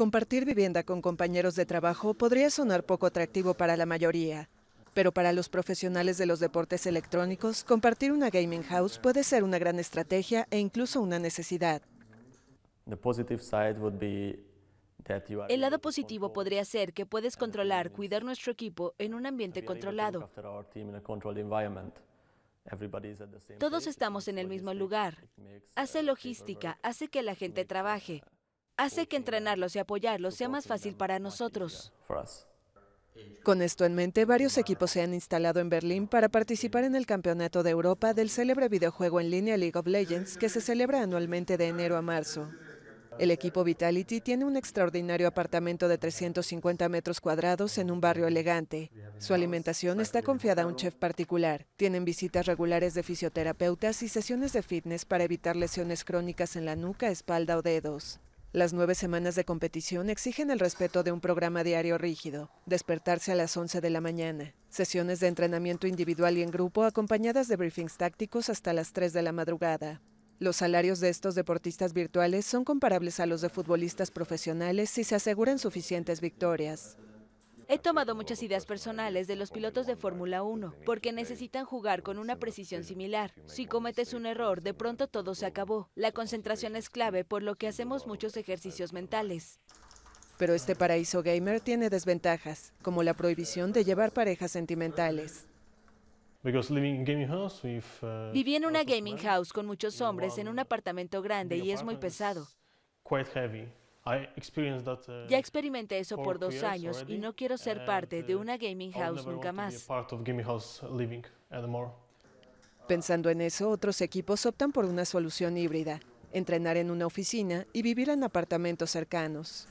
Compartir vivienda con compañeros de trabajo podría sonar poco atractivo para la mayoría, pero para los profesionales de los deportes electrónicos, compartir una gaming house puede ser una gran estrategia e incluso una necesidad. El lado positivo podría ser que puedes controlar, cuidar nuestro equipo en un ambiente controlado. Todos estamos en el mismo lugar. Uh, hace logística, hace que la gente uh, trabaje hace que entrenarlos y apoyarlos sea más fácil para nosotros. Con esto en mente, varios equipos se han instalado en Berlín para participar en el Campeonato de Europa del célebre videojuego en línea League of Legends que se celebra anualmente de enero a marzo. El equipo Vitality tiene un extraordinario apartamento de 350 metros cuadrados en un barrio elegante. Su alimentación está confiada a un chef particular. Tienen visitas regulares de fisioterapeutas y sesiones de fitness para evitar lesiones crónicas en la nuca, espalda o dedos. Las nueve semanas de competición exigen el respeto de un programa diario rígido, despertarse a las 11 de la mañana, sesiones de entrenamiento individual y en grupo acompañadas de briefings tácticos hasta las 3 de la madrugada. Los salarios de estos deportistas virtuales son comparables a los de futbolistas profesionales si se aseguran suficientes victorias. He tomado muchas ideas personales de los pilotos de Fórmula 1, porque necesitan jugar con una precisión similar. Si cometes un error, de pronto todo se acabó. La concentración es clave, por lo que hacemos muchos ejercicios mentales. Pero este paraíso gamer tiene desventajas, como la prohibición de llevar parejas sentimentales. Uh, Viví en una gaming house con muchos hombres en un apartamento grande y es muy pesado. Uh, ya experimenté eso por dos años y no quiero ser parte de uh, una gaming house nunca más. Pensando en eso, otros equipos optan por una solución híbrida, entrenar en una oficina y vivir en apartamentos cercanos.